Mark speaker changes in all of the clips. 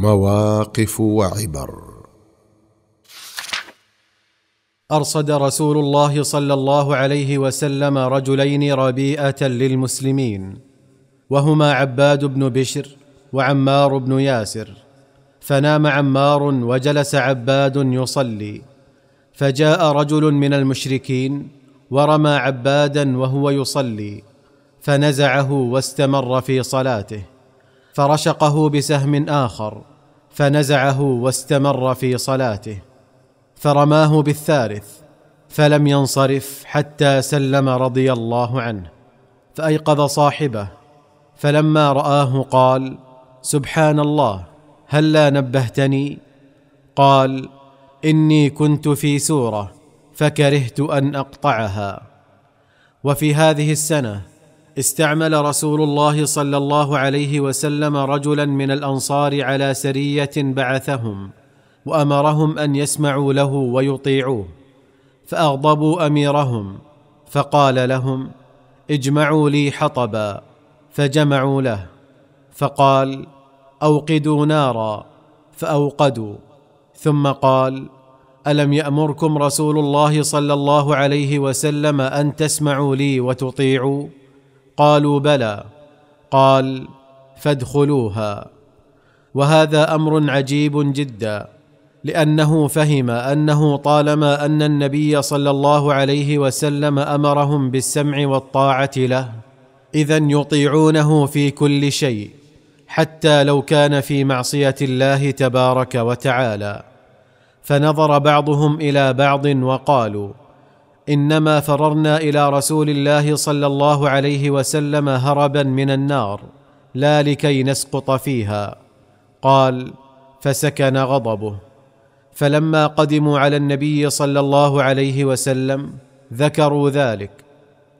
Speaker 1: مواقف وعبر ارصد رسول الله صلى الله عليه وسلم رجلين ربيئه للمسلمين وهما عباد بن بشر وعمار بن ياسر فنام عمار وجلس عباد يصلي فجاء رجل من المشركين ورمى عبادا وهو يصلي فنزعه واستمر في صلاته فرشقه بسهم اخر فنزعه واستمر في صلاته فرماه بالثالث فلم ينصرف حتى سلم رضي الله عنه فايقظ صاحبه فلما راه قال سبحان الله هلا نبهتني قال اني كنت في سوره فكرهت ان اقطعها وفي هذه السنه استعمل رسول الله صلى الله عليه وسلم رجلا من الانصار على سريه بعثهم وامرهم ان يسمعوا له ويطيعوه فاغضبوا اميرهم فقال لهم اجمعوا لي حطبا فجمعوا له فقال اوقدوا نارا فاوقدوا ثم قال الم يامركم رسول الله صلى الله عليه وسلم ان تسمعوا لي وتطيعوا قالوا بلى قال فادخلوها وهذا امر عجيب جدا لانه فهم انه طالما ان النبي صلى الله عليه وسلم امرهم بالسمع والطاعه له اذا يطيعونه في كل شيء حتى لو كان في معصيه الله تبارك وتعالى فنظر بعضهم الى بعض وقالوا انما فررنا الى رسول الله صلى الله عليه وسلم هربا من النار لا لكي نسقط فيها قال فسكن غضبه فلما قدموا على النبي صلى الله عليه وسلم ذكروا ذلك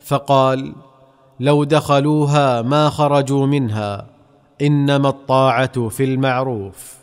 Speaker 1: فقال لو دخلوها ما خرجوا منها انما الطاعه في المعروف